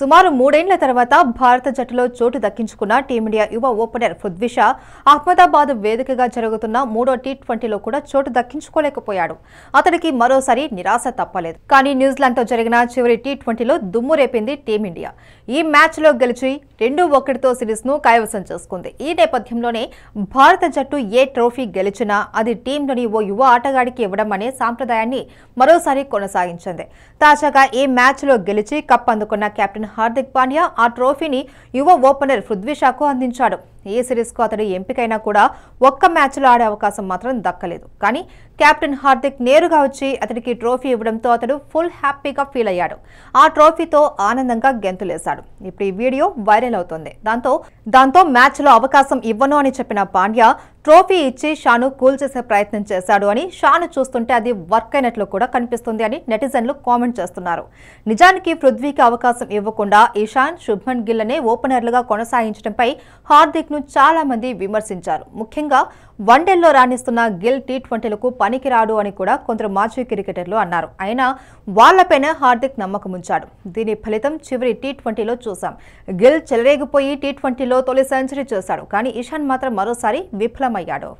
సుమారు మూడేండ్ల తర్వాత భారత జట్టులో చోటు దక్కించుకున్న టీమిండియా యువ ఓపెనర్ ఫుద్విష అహ్మదాబాద్ వేదికగా జరుగుతున్న మూడో టీ ట్వంటీలో కూడా చోటు దక్కించుకోలేకపోయాడు అతడికి మరోసారి నిరాశ తప్పలేదు కానీ న్యూజిలాండ్తో జరిగిన చివరి టీ ట్వంటీలో దుమ్ము రేపింది టీమిండియా ఈ మ్యాచ్లో గెలిచి రెండు ఒకటితో సిరీస్ను కైవసం చేసుకుంది ఈ నేపథ్యంలోనే భారత జట్టు ఏ ట్రోఫీ గెలిచినా అది టీంలోని ఓ యువ ఆటగాడికి ఇవ్వడం అనే సాంప్రదాయాన్ని మరోసారి కొనసాగించింది తాజాగా ఈ మ్యాచ్లో గెలిచి కప్ అందుకున్న కెప్టెన్ ఆడిన హార్దిక్ పాండ్యా ఆ ట్రోఫీని యువ ఓపెనర్ పృథ్వీ షాకు అందించాడు ఏ సిరీస్కు అతడు ఎంపికైనా కూడా ఒక్క మ్యాచ్లో ఆడే అవకాశం మాత్రం దక్కలేదు కానీ కెప్టెన్ హార్దిక్ నేరుగా వచ్చి అతడికి ట్రోఫీ ఇవ్వడంతో అతడు ఫుల్ హ్యాపీగా ఫీల్ అయ్యాడు ఆ ట్రోఫీతో ఆనందంగా గెంతులేశాడు ఇప్పుడు ఈ వీడియో వైరల్ అవుతుంది దాంతో దాంతో మ్యాచ్లో అవకాశం ఇవ్వను అని చెప్పిన పాండ్యా ట్రోఫీ ఇచ్చి షాను కూల్ చేసే ప్రయత్నం చేశాడు అని షాను చూస్తుంటే అది వర్క్ అయినట్లు కూడా కనిపిస్తుంది అని నెటిజన్లు కామెంట్ చేస్తున్నారు నిజానికి పృథ్వీకి అవకాశం ఇవ్వకుండా ఇషాన్ శుభ్మన్ గిల్లనే ఓపెనర్లుగా కొనసాగించడంపై హార్దిక్ ను చాలా మంది విమర్శించారు ముఖ్యంగా వన్డేల్లో రాణిస్తున్న గిల్ టీ ట్వంటీలకు పనికిరాడు అని కూడా కొందరు మాజీ క్రికెటర్లు అన్నారు అయినా వాళ్లపైన హార్దిక్ నమ్మకం ఉంచాడు దీని ఫలితం చివరి టీ ట్వంటీలో చూశాం గిల్ చెలరేగిపోయి టీ ట్వంటీలో తొలి సెంచరీ చేశాడు కానీ ఇషాన్ మాత్రం మరోసారి విఫలమయ్యాడు